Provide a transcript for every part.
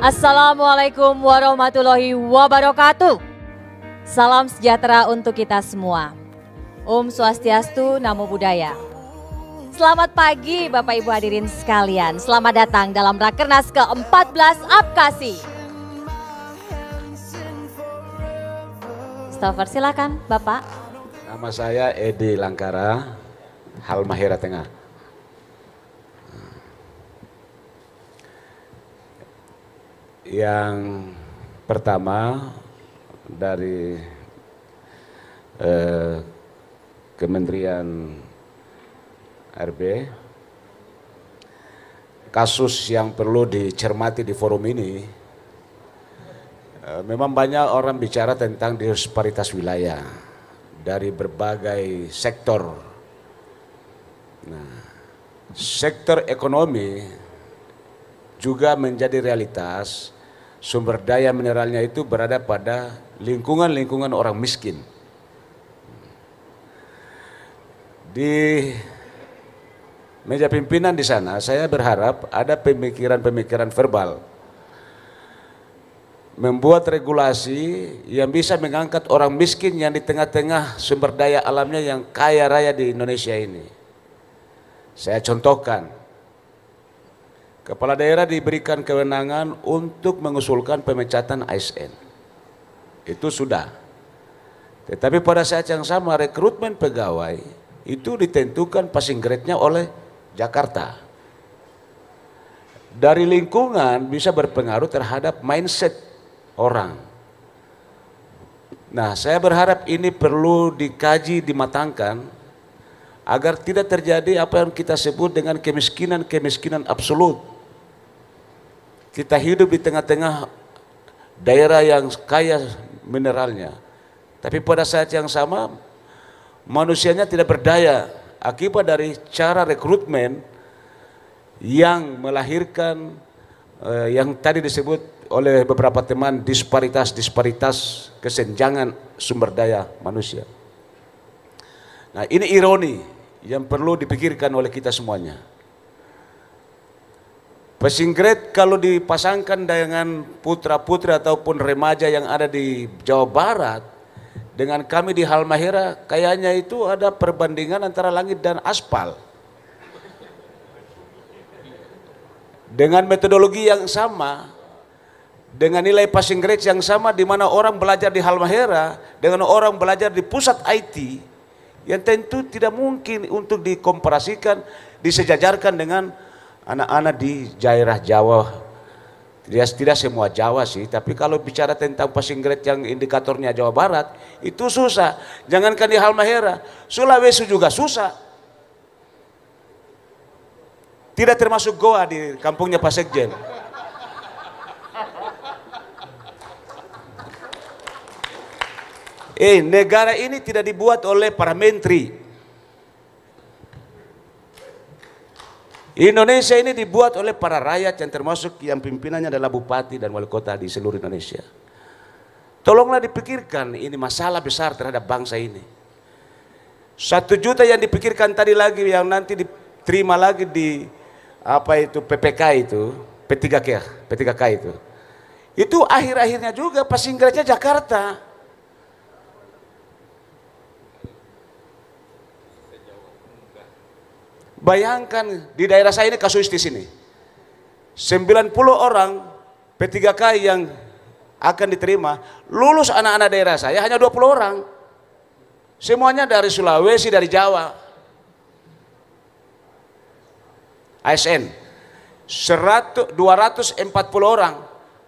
Assalamualaikum warahmatullahi wabarakatuh. Salam sejahtera untuk kita semua. Om Swastiastu, Namo Buddhaya. Selamat pagi Bapak Ibu hadirin sekalian. Selamat datang dalam Rakernas ke-14 Apkasi. Stover silakan Bapak. Nama saya Edi Langkara, Halmahera Tengah. yang pertama dari eh, Kementerian RB kasus yang perlu dicermati di forum ini eh, memang banyak orang bicara tentang disparitas wilayah dari berbagai sektor nah sektor ekonomi juga menjadi realitas sumber daya mineralnya itu berada pada lingkungan-lingkungan orang miskin. Di meja pimpinan di sana, saya berharap ada pemikiran-pemikiran verbal membuat regulasi yang bisa mengangkat orang miskin yang di tengah-tengah sumber daya alamnya yang kaya raya di Indonesia ini. Saya contohkan, Kepala daerah diberikan kewenangan untuk mengusulkan pemecatan ASN. Itu sudah. Tetapi pada saat yang sama rekrutmen pegawai itu ditentukan passing grade-nya oleh Jakarta. Dari lingkungan bisa berpengaruh terhadap mindset orang. Nah, saya berharap ini perlu dikaji, dimatangkan agar tidak terjadi apa yang kita sebut dengan kemiskinan-kemiskinan absolut kita hidup di tengah-tengah daerah yang kaya mineralnya. Tapi pada saat yang sama manusianya tidak berdaya akibat dari cara rekrutmen yang melahirkan eh, yang tadi disebut oleh beberapa teman disparitas-disparitas kesenjangan sumber daya manusia. Nah, ini ironi yang perlu dipikirkan oleh kita semuanya. Passing grade kalau dipasangkan dengan putra-putri ataupun remaja yang ada di Jawa Barat dengan kami di Halmahera kayaknya itu ada perbandingan antara langit dan aspal. Dengan metodologi yang sama, dengan nilai passing grade yang sama di mana orang belajar di Halmahera dengan orang belajar di pusat IT yang tentu tidak mungkin untuk dikomparasikan, disejajarkan dengan anak-anak di daerah Jawa dia tidak semua Jawa sih, tapi kalau bicara tentang passing grade yang indikatornya Jawa Barat, itu susah. Jangankan di Halmahera, Sulawesi juga susah. Tidak termasuk Goa di kampungnya Pak Sekjen. Eh, negara ini tidak dibuat oleh para menteri. Indonesia ini dibuat oleh para rakyat yang termasuk yang pimpinannya adalah bupati dan wali kota di seluruh Indonesia. Tolonglah dipikirkan ini masalah besar terhadap bangsa ini. Satu juta yang dipikirkan tadi lagi yang nanti diterima lagi di apa itu PPK itu, P3K, ya, P3K itu. Itu akhir-akhirnya juga pas Inggrisnya Jakarta. Bayangkan di daerah saya ini kasus di ini. 90 orang P3K yang akan diterima, lulus anak-anak daerah saya hanya 20 orang. Semuanya dari Sulawesi, dari Jawa. ASN. 100, 240 orang.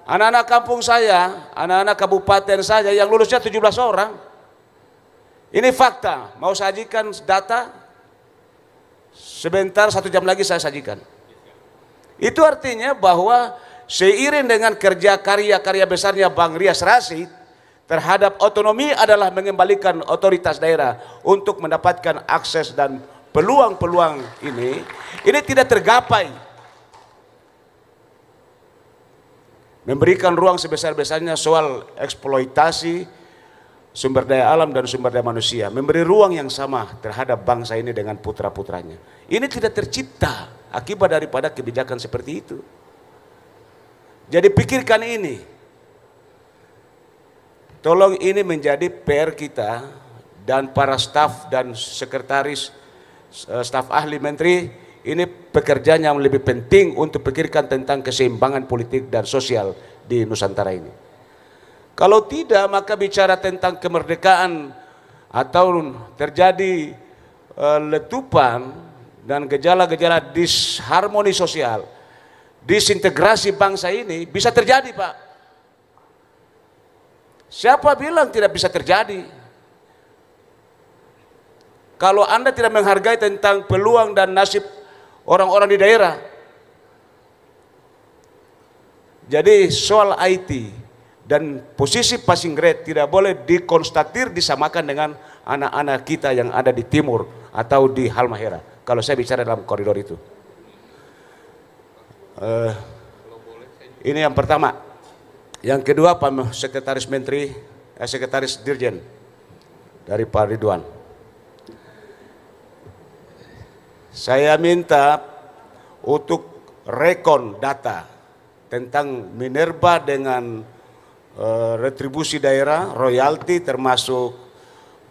Anak-anak kampung saya, anak-anak kabupaten saya yang lulusnya 17 orang. Ini fakta, mau sajikan data Sebentar satu jam lagi saya sajikan. Itu artinya bahwa seiring dengan kerja karya-karya besarnya Bang Rias Rasid terhadap otonomi adalah mengembalikan otoritas daerah untuk mendapatkan akses dan peluang-peluang ini. Ini tidak tergapai. Memberikan ruang sebesar-besarnya soal eksploitasi, sumber daya alam dan sumber daya manusia, memberi ruang yang sama terhadap bangsa ini dengan putra-putranya. Ini tidak tercipta akibat daripada kebijakan seperti itu. Jadi pikirkan ini. Tolong ini menjadi PR kita dan para staf dan sekretaris eh, staf ahli menteri ini pekerjaan yang lebih penting untuk pikirkan tentang keseimbangan politik dan sosial di Nusantara ini. Kalau tidak maka bicara tentang kemerdekaan atau terjadi e, letupan dan gejala-gejala disharmoni sosial, disintegrasi bangsa ini bisa terjadi, Pak. Siapa bilang tidak bisa terjadi? Kalau Anda tidak menghargai tentang peluang dan nasib orang-orang di daerah. Jadi soal IT, dan posisi passing grade tidak boleh dikonstatir disamakan dengan anak-anak kita yang ada di timur atau di Halmahera. Kalau saya bicara dalam koridor itu. Uh, ini yang pertama. Yang kedua Pak Sekretaris Menteri, eh, Sekretaris Dirjen dari Pak Ridwan. Saya minta untuk rekon data tentang minerba dengan Eh, retribusi daerah, royalti termasuk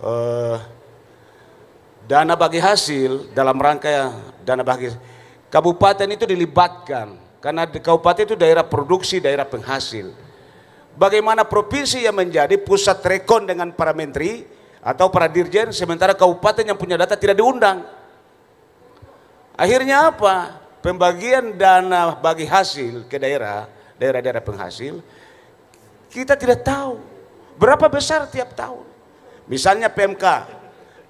uh, dana bagi hasil dalam rangka dana bagi kabupaten itu dilibatkan karena di kabupaten itu daerah produksi, daerah penghasil. Bagaimana provinsi yang menjadi pusat rekon dengan para menteri atau para dirjen sementara kabupaten yang punya data tidak diundang. Akhirnya apa? Pembagian dana bagi hasil ke daerah, daerah-daerah penghasil kita tidak tahu berapa besar tiap tahun. Misalnya PMK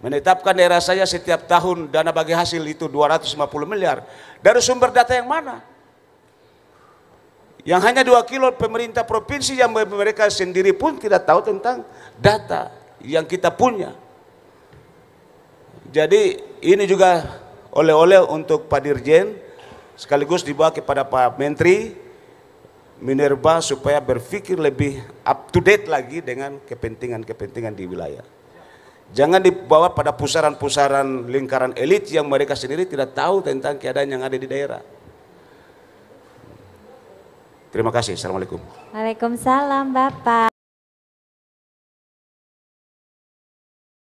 menetapkan daerah saya setiap tahun dana bagi hasil itu 250 miliar. Dari sumber data yang mana? Yang hanya 2 kilo pemerintah provinsi yang mereka sendiri pun tidak tahu tentang data yang kita punya. Jadi ini juga oleh-oleh untuk Pak Dirjen sekaligus dibawa kepada Pak Menteri Minerba supaya berpikir lebih up to date lagi dengan kepentingan-kepentingan di wilayah. Jangan dibawa pada pusaran-pusaran lingkaran elit yang mereka sendiri tidak tahu tentang keadaan yang ada di daerah. Terima kasih. Assalamualaikum. Waalaikumsalam Bapak.